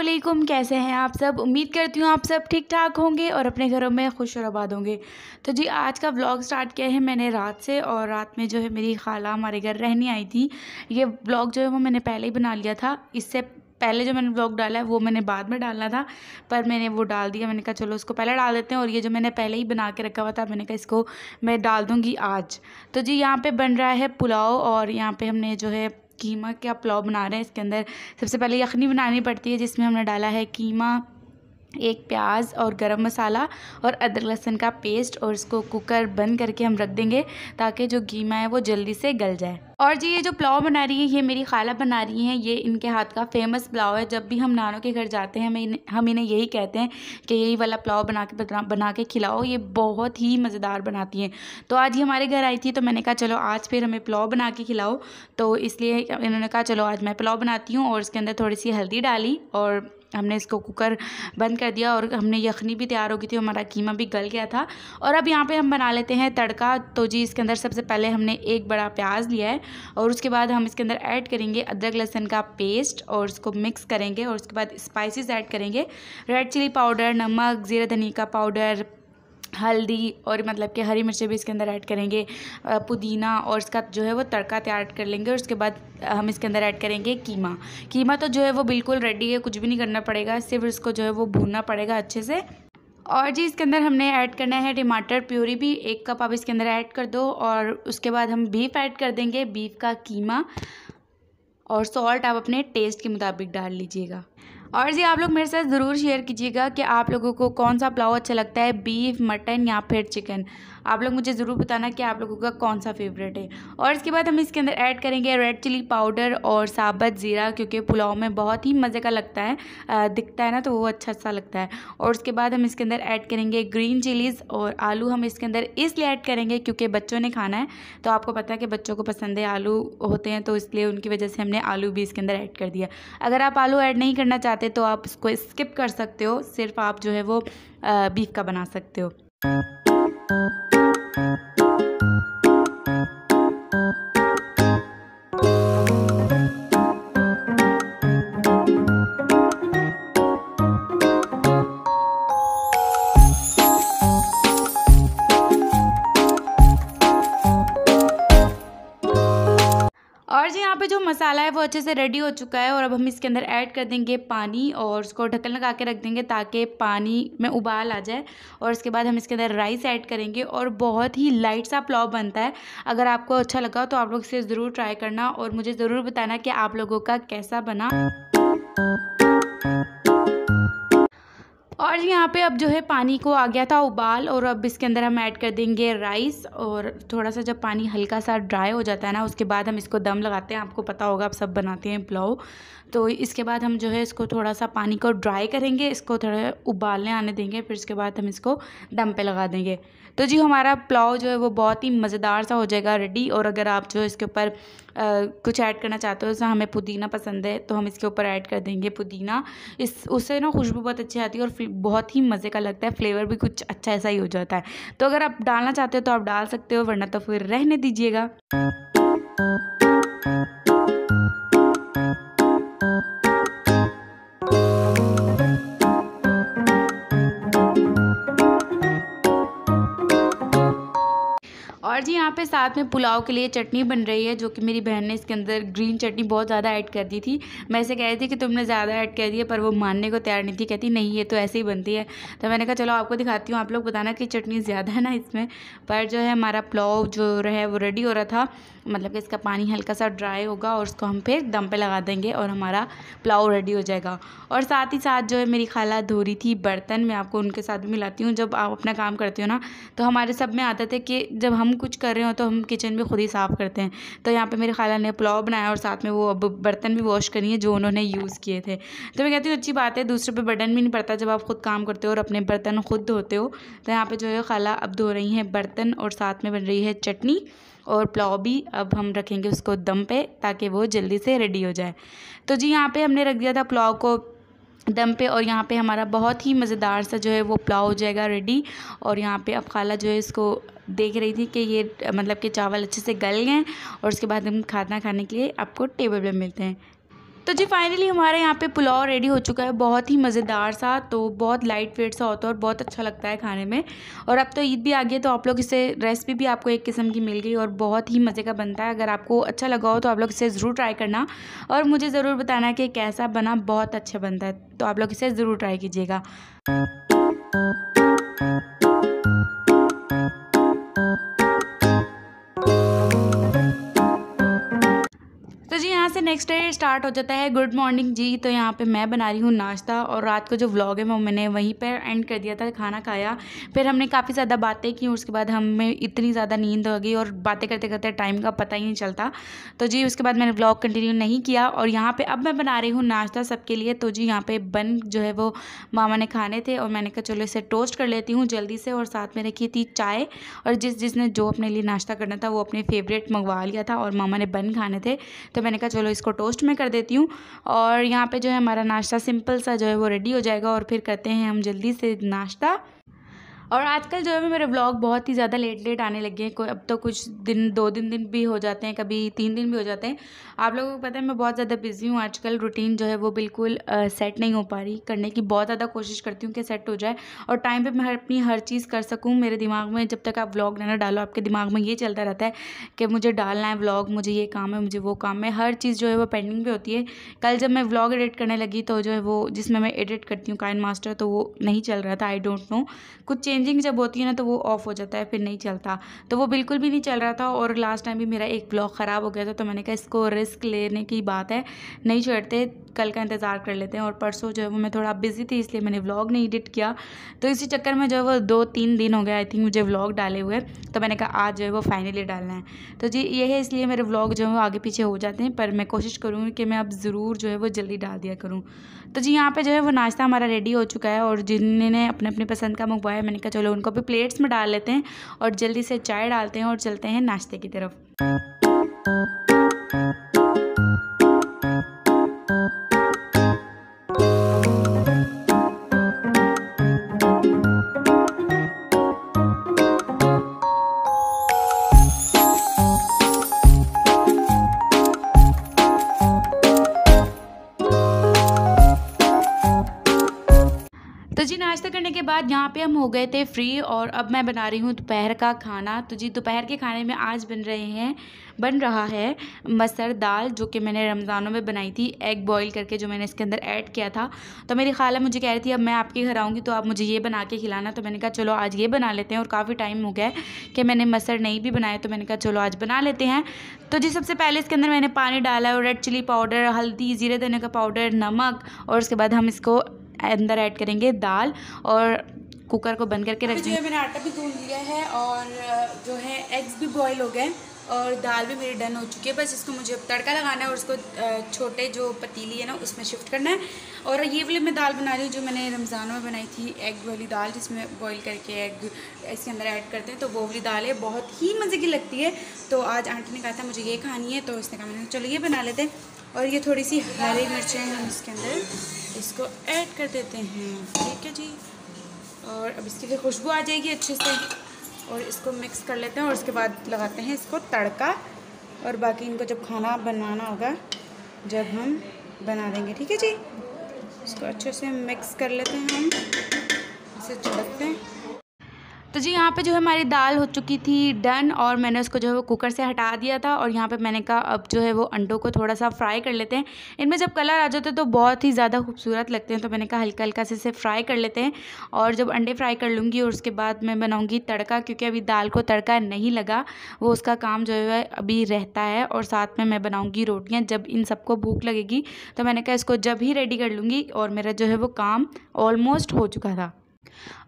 असलम कैसे हैं आप सब उम्मीद करती हूँ आप सब ठीक ठाक होंगे और अपने घरों में खुश और आबाद होंगे तो जी आज का ब्लॉग स्टार्ट किया है मैंने रात से और रात में जो है मेरी खाला हमारे घर रहने आई थी ये ब्लॉग जो है वो मैंने पहले ही बना लिया था इससे पहले जो मैंने ब्लॉग डाला है वो मैंने बाद में डालना था पर मैंने वो डाल दिया मैंने कहा चलो उसको पहले डाल देते हैं और ये जो मैंने पहले ही बना के रखा हुआ था मैंने कहा इसको मैं डाल दूँगी आज तो जी यहाँ पे बन रहा है पुलाव और यहाँ पे हमने जो है कीमा आप पुलाव बना रहे हैं इसके अंदर सबसे पहले यखनी बनानी पड़ती है जिसमें हमने डाला है कीमा एक प्याज और गरम मसाला और अदरक लहसुन का पेस्ट और इसको कुकर बंद करके हम रख देंगे ताकि जो घीमा है वो जल्दी से गल जाए और जी ये जो पुलाव बना रही है ये मेरी खाला बना रही हैं ये इनके हाथ का फेमस पुलाव है जब भी हम नानों के घर जाते हैं हम हम इन्हें यही कहते हैं कि यही वाला पुलाव बना के बना, के खिलाओ ये बहुत ही मज़ेदार बनाती हैं तो आज ही हमारे घर आई थी तो मैंने कहा चलो आज फिर हमें पुलाव बना के खिलाओ तो इसलिए इन्होंने कहा चलो आज मैं पुलाव बनाती हूँ और उसके अंदर थोड़ी सी हल्दी डाली और हमने इसको कुकर बंद कर दिया और हमने यखनी भी तैयार हो गई थी हमारा कीमा भी गल गया था और अब यहाँ पे हम बना लेते हैं तड़का तो जी इसके अंदर सबसे पहले हमने एक बड़ा प्याज लिया है और उसके बाद हम इसके अंदर ऐड करेंगे अदरक लहसुन का पेस्ट और इसको मिक्स करेंगे और उसके बाद स्पाइसिस ऐड करेंगे रेड चिली पाउडर नमक ज़ीरा धनी का पाउडर हल्दी और मतलब कि हरी मिर्चें भी इसके अंदर ऐड करेंगे पुदीना और इसका जो है वो तड़का तैयार कर लेंगे और उसके बाद हम इसके अंदर ऐड करेंगे कीमा कीमा तो जो है वो बिल्कुल रेडी है कुछ भी नहीं करना पड़ेगा सिर्फ इसको जो है वो भूनना पड़ेगा अच्छे से और जी इसके अंदर हमने ऐड करना है टमाटर प्यूरी भी एक कप आप इसके अंदर ऐड कर दो और उसके बाद हम बीफ ऐड कर देंगे बीफ का कीमा और सॉल्ट आप अपने टेस्ट के मुताबिक डाल लीजिएगा और जी आप लोग मेरे साथ ज़रूर शेयर कीजिएगा कि आप लोगों को कौन सा पुलाव अच्छा लगता है बीफ मटन या फिर चिकन आप लोग मुझे ज़रूर बताना कि आप लोगों का कौन सा फेवरेट है और इसके बाद हम इसके अंदर ऐड करेंगे रेड चिली पाउडर और साबत ज़ीरा क्योंकि पुलाव में बहुत ही मज़े का लगता है दिखता है ना तो वो अच्छा सा लगता है और उसके बाद हम इसके अंदर ऐड करेंगे ग्रीन चिलीज़ और आलू हम इसके अंदर इसलिए ऐड करेंगे क्योंकि बच्चों ने खाना है तो आपको पता है कि बच्चों को पसंद है आलू होते हैं तो इसलिए उनकी वजह से हमने आलू भी इसके अंदर ऐड कर दिया अगर आप आलू ऐड नहीं करना चाहते तो आप इसको स्किप कर सकते हो सिर्फ आप जो है वो बीफ का बना सकते हो Música मसाला है वो अच्छे से रेडी हो चुका है और अब हम इसके अंदर ऐड कर देंगे पानी और उसको ढक्कन लगा के रख देंगे ताकि पानी में उबाल आ जाए और उसके बाद हम इसके अंदर राइस ऐड करेंगे और बहुत ही लाइट सा पुलाव बनता है अगर आपको अच्छा लगा तो आप लोग इसे ज़रूर ट्राई करना और मुझे ज़रूर बताना कि आप लोगों का कैसा बना और यहाँ पे अब जो है पानी को आ गया था उबाल और अब इसके अंदर हम ऐड कर देंगे राइस और थोड़ा सा जब पानी हल्का सा ड्राई हो जाता है ना उसके बाद हम इसको दम लगाते हैं आपको पता होगा आप सब बनाते हैं पुलाव तो इसके बाद हम जो है इसको थोड़ा सा पानी को ड्राई करेंगे इसको थोड़ा उबालने आने देंगे फिर इसके बाद हम इसको दम पे लगा देंगे तो जी हमारा पुलाव जो है वो बहुत ही मज़ेदार सा हो जाएगा रेडी और अगर आप जो इसके ऊपर कुछ ऐड करना चाहते हो जैसे हमें पुदीना पसंद है तो हम इसके ऊपर ऐड कर देंगे पुदीना इस उससे ना खुशबू बहुत अच्छी आती है और बहुत ही मज़े का लगता है फ्लेवर भी कुछ अच्छा ऐसा ही हो जाता है तो अगर आप डालना चाहते हो तो आप डाल सकते हो वरना तो फिर रहने दीजिएगा यहाँ पे साथ में पुलाव के लिए चटनी बन रही है जो कि मेरी बहन ने इसके अंदर ग्रीन चटनी बहुत ज़्यादा ऐड कर दी थी मैं ऐसे कह रही थी कि तुमने ज़्यादा ऐड कर दिया पर वो मानने को तैयार नहीं थी कहती नहीं ये तो ऐसे ही बनती है तो मैंने कहा चलो आपको दिखाती हूँ आप लोग बताना कि चटनी ज़्यादा है ना इसमें पर जो है हमारा पुलाव जो है वो रेडी हो रहा था मतलब कि इसका पानी हल्का सा ड्राई होगा और उसको हम फिर दम पर लगा देंगे और हमारा पुलाव रेडी हो जाएगा और साथ ही साथ जो है मेरी खाला धो रही थी बर्तन मैं आपको उनके साथ मिलाती हूँ जब आप अपना काम करती हो ना तो हमारे सब में आता था कि जब हम कुछ कर रहे हो तो हम किचन भी खुद ही साफ़ करते हैं तो यहाँ पे मेरे खाला ने पुलाव बनाया और साथ में वो अब बर्तन भी वॉश करिए जो उन्होंने यूज़ किए थे तो मैं कहती हूँ अच्छी बात है दूसरे पर बर्तन भी नहीं पड़ता जब आप खुद काम करते हो और अपने बर्तन खुद धोते हो तो यहाँ पर जो है खाला अब धो रही हैं बर्तन और साथ में बन रही है चटनी और पुलाव भी अब हम रखेंगे उसको दम पे ताकि वो जल्दी से रेडी हो जाए तो जी यहाँ पे हमने रख दिया था पुलाव को दम पे और यहाँ पे हमारा बहुत ही मज़ेदार सा जो है वो पुलाव हो जाएगा रेडी और यहाँ पे अब खाला जो है इसको देख रही थी कि ये मतलब कि चावल अच्छे से गल गए और उसके बाद हम खाना खाने के लिए आपको टेबल पर मिलते हैं तो जी फाइनली हमारे यहाँ पे पुलाव रेडी हो चुका है बहुत ही मज़ेदार सा तो बहुत लाइट वेट सा होता है और बहुत अच्छा लगता है खाने में और अब तो ईद भी आ गई है तो आप लोग इसे रेसिपी भी आपको एक किस्म की मिल गई और बहुत ही मज़े का बनता है अगर आपको अच्छा लगा हो तो आप लोग इसे ज़रूर ट्राई करना और मुझे ज़रूर बताना कि कैसा बना बहुत अच्छा बनता है तो आप लोग इसे ज़रूर ट्राई कीजिएगा जी यहाँ से नेक्स्ट डे स्टार्ट हो जाता है गुड मॉर्निंग जी तो यहाँ पे मैं बना रही हूँ नाश्ता और रात को जो व्लॉग है वो मैंने वहीं पर एंड कर दिया था खाना खाया फिर हमने काफ़ी ज़्यादा बातें की उसके बाद हमें इतनी ज़्यादा नींद हो गई और बातें करते करते टाइम का पता ही नहीं चलता तो जी उसके बाद मैंने व्लॉग कंटिन्यू नहीं किया और यहाँ पर अब मैं बना रही हूँ नाश्ता सबके लिए तो जी यहाँ पर बन जो है वो मामा ने खाने थे और मैंने कहा चलो इसे टोस्ट कर लेती हूँ जल्दी से और साथ में रखी थी चाय और जिस जिसने जो अपने लिए नाश्ता करना था वो अपने फेवरेट मंगवा लिया था और मामा ने बन खाने थे तो मैं मैंने कहा चलो इसको टोस्ट में कर देती हूँ और यहाँ पे जो है हमारा नाश्ता सिंपल सा जो है वो रेडी हो जाएगा और फिर करते हैं हम जल्दी से नाश्ता और आजकल जो है मेरे ब्लॉग बहुत ही ज़्यादा लेट लेट आने लगे हैं कोई अब तो कुछ दिन दो दिन दिन भी हो जाते हैं कभी तीन दिन भी हो जाते हैं आप लोगों को पता है मैं बहुत ज़्यादा बिजी हूँ आजकल रूटीन जो है वो बिल्कुल सेट नहीं हो पा रही करने की बहुत ज़्यादा कोशिश करती हूँ कि सेट हो जाए और टाइम पर मैं अपनी हर चीज़ कर सकूँ मेरे दिमाग में जब तक आप ब्लॉग ना डालो आपके दिमाग में ये चलता रहता है कि मुझे डालना है ब्लॉग मुझे ये काम है मुझे वो काम है हर चीज़ जो है वो पेंडिंग भी होती है कल जब मैं ब्लॉग एडिट करने लगी तो जो है वो जिसमें मैं एडिट करती हूँ काइन मास्टर तो वो नहीं चल रहा था आई डोंट नो कुछ चेंज चेंजिंग जब होती है ना तो वो ऑफ हो जाता है फिर नहीं चलता तो वो बिल्कुल भी नहीं चल रहा था और लास्ट टाइम भी मेरा एक ब्लॉग ख़राब हो गया था तो मैंने कहा इसको रिस्क लेने की बात है नहीं छोड़ते कल का इंतज़ार कर लेते हैं और परसों जो है वो मैं थोड़ा बिजी थी इसलिए मैंने व्लॉग नहीं एडिट किया तो इसी चक्कर में जो है वो दो तीन दिन हो गया आई थिंक मुझे व्लॉग डाले हुए तो मैंने कहा आज जो है वो फाइनली डालना है तो जी ये है इसलिए मेरे व्लॉग जो है वो आगे पीछे हो जाते हैं पर मैं कोशिश करूँगी कि मैं अब ज़रूर जो है वो जल्दी डाल दिया करूँ तो जी यहाँ पर जो है वो नाश्ता हमारा रेडी हो चुका है और जिन्होंने अपने अपने पसंद का मंगवाया मैंने कहा कहा अच्छा, चलो उनको भी प्लेट्स में डाल लेते हैं और जल्दी से चाय डालते हैं और चलते हैं नाश्ते की तरफ बाद यहाँ पे हम हो गए थे फ्री और अब मैं बना रही हूँ दोपहर का खाना तो जी दोपहर के खाने में आज बन रहे हैं बन रहा है मसर दाल जो कि मैंने रमज़ानों में बनाई थी एग बॉईल करके जो मैंने इसके अंदर ऐड किया था तो मेरी खाला मुझे कह रही थी अब मैं आपके घर आऊँगी तो आप मुझे ये बना के खिलाना तो मैंने कहा चलो आज ये बना लेते हैं और काफ़ी टाइम हो गया कि मैंने मसर नहीं भी बनाया तो मैंने कहा चलो आज बना लेते हैं तो जी सबसे पहले इसके अंदर मैंने पानी डाला और रेड चिली पाउडर हल्दी जीरे धनिया का पाउडर नमक और उसके बाद हम इसको अंदर ऐड करेंगे दाल और कुकर को बंद करके हाँ रख जो है मैंने आटा भी धूल लिया है और जो है एग्स भी बॉईल हो गए और दाल भी मेरी डन हो चुकी है बस इसको मुझे तड़का लगाना है और उसको छोटे जो पतीली है ना उसमें शिफ्ट करना है और ये वाली मैं दाल बना रही हूँ जो मैंने रमज़ान में बनाई थी एग वाली दाल जिसमें बॉईल करके एग इसके अंदर ऐड करते हैं तो वो वाली दाल है बहुत ही मज़े की लगती है तो आज आंटी ने कहा था मुझे ये खानी है तो उसने कहा मैंने चलो ये बना लेते हैं और ये थोड़ी सी हरी मिर्चें हैं हम इसके अंदर इसको ऐड कर देते हैं ठीक है जी और अब इसकी फिर खुशबू आ जाएगी अच्छे से और इसको मिक्स कर लेते हैं और उसके बाद लगाते हैं इसको तड़का और बाकी इनको जब खाना बनाना होगा जब हम बना देंगे ठीक है जी इसको अच्छे से मिक्स कर लेते हैं हम इसे चढ़कते हैं तो जी यहाँ पे जो है हमारी दाल हो चुकी थी डन और मैंने उसको जो है वो कुकर से हटा दिया था और यहाँ पे मैंने कहा अब जो है वो अंडों को थोड़ा सा फ्राई कर लेते हैं इनमें जब कलर आ जाते हैं तो बहुत ही ज़्यादा खूबसूरत लगते हैं तो मैंने कहा हल्का हल्का से इसे फ्राई कर लेते हैं और जब अंडे फ्राई कर लूँगी और उसके बाद मैं बनाऊँगी तड़का क्योंकि अभी दाल को तड़का नहीं लगा वो उसका काम जो है अभी रहता है और साथ में मैं बनाऊँगी रोटियाँ जब इन सबको भूख लगेगी तो मैंने कहा इसको जब ही रेडी कर लूँगी और मेरा जो है वो काम ऑलमोस्ट हो चुका था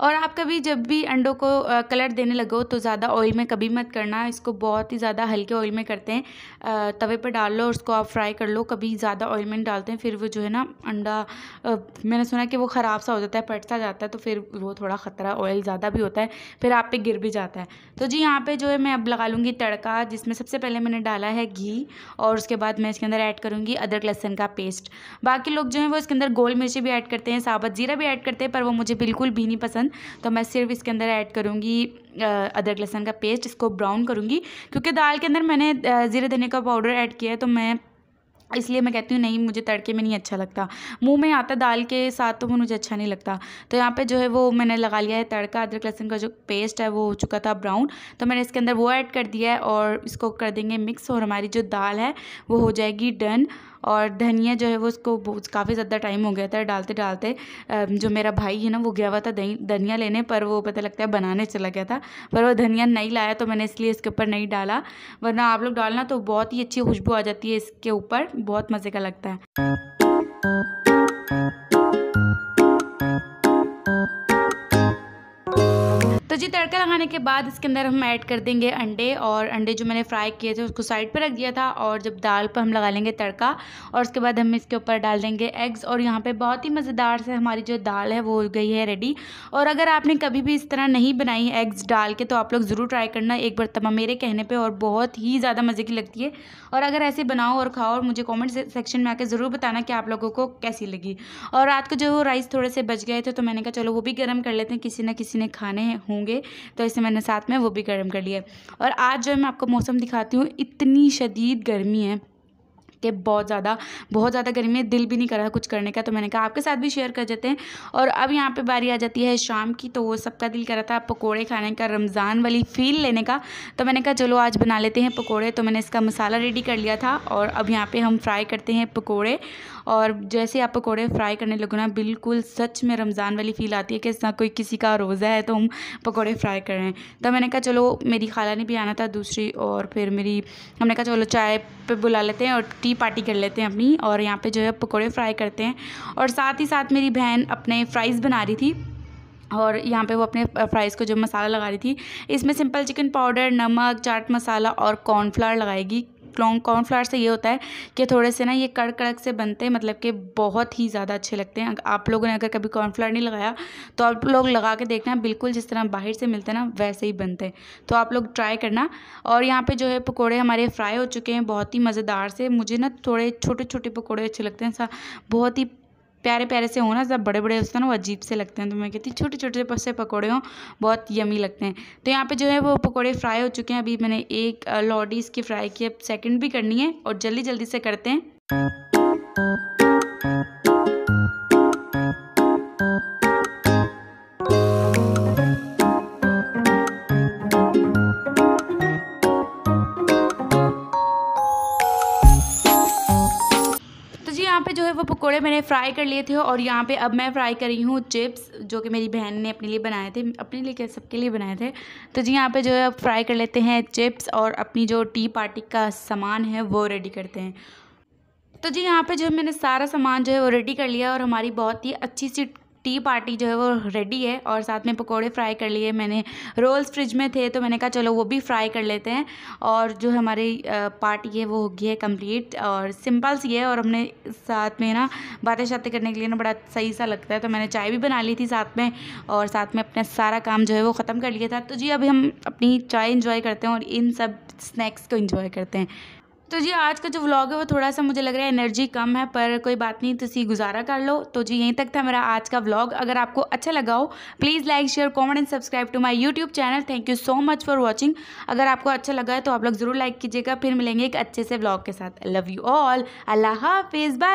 और आप कभी जब भी अंडों को कलर देने लगो तो ज़्यादा ऑयल में कभी मत करना इसको बहुत ही ज़्यादा हल्के ऑयल में करते हैं तवे पर डाल लो और उसको आप फ्राई कर लो कभी ज़्यादा ऑयल में डालते हैं फिर वो जो है ना अंडा मैंने सुना कि वो ख़राब सा हो जाता है पट सा जाता है तो फिर वो थोड़ा ख़तरा ऑयल ज़्यादा भी होता है फिर आप पे गिर भी जाता है तो जी यहाँ पर जो है मैं अब लगा लूँगी तड़का जिसमें सबसे पहले मैंने डाला है घी और उसके बाद मैं इसके अंदर ऐड करूँगी अदरक लहसन का पेस्ट बाकी लोग जो है वो इसके अंदर गोल मिर्ची भी ऐड करते हैं साबत जीरा भी ऐड करते हैं पर वो मुझे बिल्कुल भी भी नहीं पसंद तो मैं सिर्फ इसके अंदर ऐड करूँगी अदरक लहसन का पेस्ट इसको ब्राउन करूँगी क्योंकि दाल के अंदर मैंने ज़ीरे धनिया का पाउडर ऐड किया है तो मैं इसलिए मैं कहती हूँ नहीं मुझे तड़के में नहीं अच्छा लगता मुंह में आता दाल के साथ तो वो मुझे अच्छा नहीं लगता तो यहाँ पे जो है वो मैंने लगा लिया है तड़का अदरक लहसुन का जो पेस्ट है वो हो चुका था ब्राउन तो मैंने इसके अंदर वो ऐड कर दिया है और इसको कर देंगे मिक्स और हमारी जो दाल है वो हो जाएगी डन और धनिया जो है वो उसको काफ़ी ज़्यादा टाइम हो गया था डालते डालते जो मेरा भाई है ना वो गया हुआ था धनिया लेने पर वो पता लगता है बनाने चला गया था पर वो धनिया नहीं लाया तो मैंने इसलिए इसके ऊपर नहीं डाला वरना आप लोग डालना तो बहुत ही अच्छी खुशबू आ जाती है इसके ऊपर बहुत मज़े का लगता है तो जी तड़का लगाने के बाद इसके अंदर हम ऐड कर देंगे अंडे और अंडे जो मैंने फ्राई किए थे उसको साइड पर रख दिया था और जब दाल पर हम लगा लेंगे तड़का और उसके बाद हम इसके ऊपर डाल देंगे एग्स और यहाँ पे बहुत ही मज़ेदार से हमारी जो दाल है वो हो गई है रेडी और अगर आपने कभी भी इस तरह नहीं बनाई एग्स डाल के तो आप लोग ज़रूर ट्राई करना एक बार तमाम मेरे कहने पर और बहुत ही ज़्यादा मज़े की लगती है और अगर ऐसे बनाओ और खाओ और मुझे कॉमेंट सेक्शन में आकर ज़रूर बताना कि आप लोगों को कैसी लगी और रात को जो राइस थोड़े से बच गए थे तो मैंने कहा चलो वो भी गर्म कर लेते हैं किसी ना किसी ने खाने हों होंगे तो ऐसे मैंने साथ में वो भी गर्म कर लिया और आज जो मैं आपको मौसम दिखाती हूँ इतनी शदीद गर्मी है कि बहुत ज़्यादा बहुत ज़्यादा गर्मी है दिल भी नहीं कर रहा कुछ करने का तो मैंने कहा आपके साथ भी शेयर कर देते हैं और अब यहाँ पे बारी आ जाती है शाम की तो वो सबका दिल कर रहा था पकोड़े खाने का रमज़ान वाली फील लेने का तो मैंने कहा चलो आज बना लेते हैं पकोड़े तो मैंने इसका मसाला रेडी कर लिया था और अब यहाँ पर हम फ्राई करते हैं पकौड़े और जैसे आप पकौड़े फ्राई करने लगो ना बिल्कुल सच में रमज़ान वाली फ़ील आती है कि ऐसा कोई किसी का रोज़ा है तो हम पकौड़े फ्राई कर रहे हैं तो मैंने कहा चलो मेरी खाला ने भी आना था दूसरी और फिर मेरी हमने कहा चलो चाय पे बुला लेते हैं और टी पार्टी कर लेते हैं अपनी और यहाँ पर जो है पकौड़े फ्राई करते हैं और साथ ही साथ मेरी बहन अपने फ्राइज़ बना रही थी और यहाँ पे वो अपने फ्राइज़ को जो मसाला लगा रही थी इसमें सिंपल चिकन पाउडर नमक चाट मसाला और कॉर्नफ्लावर लगाएगी लॉन्ग कॉर्नफ्लावर से ये होता है कि थोड़े से ना ये कड़क कड़क से बनते हैं मतलब कि बहुत ही ज़्यादा अच्छे लगते हैं आप लोगों ने अगर कभी कॉर्नफ्लावर नहीं लगाया तो आप लोग लगा के देखना बिल्कुल जिस तरह बाहर से मिलते हैं ना वैसे ही बनते हैं तो आप लोग ट्राई करना और यहाँ पर जो है पकौड़े हमारे फ्राई हो चुके हैं बहुत ही मज़ेदार से मुझे ना थोड़े छोटे छोटे पकौड़े अच्छे लगते हैं बहुत ही प्यारे प्यारे से हो ना जब बड़े बड़े होते हैं ना वो अजीब से लगते हैं तो मैं कहती हूँ छोटे छोटे से पकौड़े हों बहुत यमी लगते हैं तो यहाँ पे जो है वो पकौड़े फ्राई हो चुके हैं अभी मैंने एक लॉडी इसकी फ्राई की अब सेकंड भी करनी है और जल्दी जल्दी से करते हैं थोड़े मैंने फ्राई कर लिए थे और यहाँ पे अब मैं फ्राई कर रही हूँ चिप्स जो कि मेरी बहन ने अपने लिए बनाए थे अपने लिए क्या सबके लिए बनाए थे तो जी यहाँ पे जो है अब फ्राई कर लेते हैं चिप्स और अपनी जो टी पार्टी का सामान है वो रेडी करते हैं तो जी यहाँ पे जो है मैंने सारा सामान जो है वो रेडी कर लिया और हमारी बहुत ही अच्छी सी टी पार्टी जो है वो रेडी है और साथ में पकोड़े फ्राई कर लिए मैंने रोल्स फ्रिज में थे तो मैंने कहा चलो वो भी फ्राई कर लेते हैं और जो हमारी पार्टी है वो हो गई है कंप्लीट और सिंपल सी है और हमने साथ में ना बातें शातें करने के लिए ना बड़ा सही सा लगता है तो मैंने चाय भी बना ली थी साथ में और साथ में अपना सारा काम जो है वो ख़त्म कर लिया था तो जी अभी हम अपनी चाय इन्जॉय करते हैं और इन सब स्नैक्स को इन्जॉय करते हैं तो जी आज का जो व्लॉग है वो थोड़ा सा मुझे लग रहा है एनर्जी कम है पर कोई बात नहीं तो सी गुजारा कर लो तो जी यहीं तक था मेरा आज का व्लॉग अगर आपको अच्छा लगा हो please like share comment and subscribe to my YouTube channel thank you so much for watching अगर आपको अच्छा लगा है तो आप लोग ज़रूर लाइक कीजिएगा फिर मिलेंगे एक अच्छे से ब्लॉग के साथ लव यू ऑल अल्लाह हाफिज़ बाय